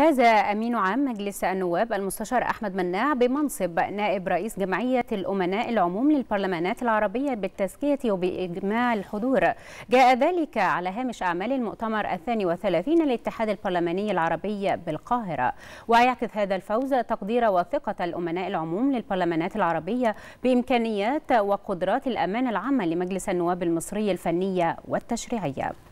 فاز أمين عام مجلس النواب المستشار أحمد مناع بمنصب نائب رئيس جمعية الأمناء العموم للبرلمانات العربية بالتزكية وبإجماع الحضور جاء ذلك على هامش أعمال المؤتمر الثاني وثلاثين للاتحاد البرلماني العربي بالقاهرة ويعكس هذا الفوز تقدير وثقة الأمناء العموم للبرلمانات العربية بإمكانيات وقدرات الأمان العامة لمجلس النواب المصري الفنية والتشريعية